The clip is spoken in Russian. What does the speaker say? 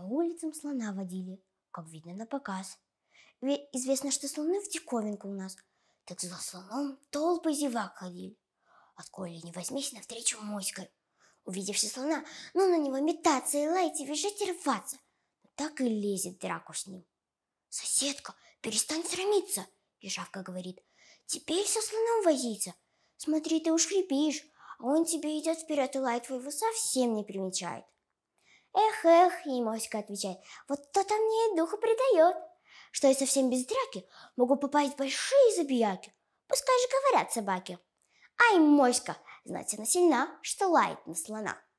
По улицам слона водили, как видно на показ. Ведь известно, что слоны в диковинку у нас. Так за слоном толпы зевак ходили. Отколе не возьмись навстречу Моськой, Увидевши слона, ну на него метаться и лаять, и бежать, и рваться. Но так и лезет драку с ним. Соседка, перестань срамиться, ежавка говорит. Теперь со слоном возиться. Смотри, ты уж хрипишь, а он тебе идет вперед и лает твоего совсем не примечает. Эх, эх, и Моська отвечает, вот кто то мне духу придает, что я совсем без драки могу попасть в большие забияки. Пускай же говорят собаки. Ай, Моська, знать она сильна, что лает на слона.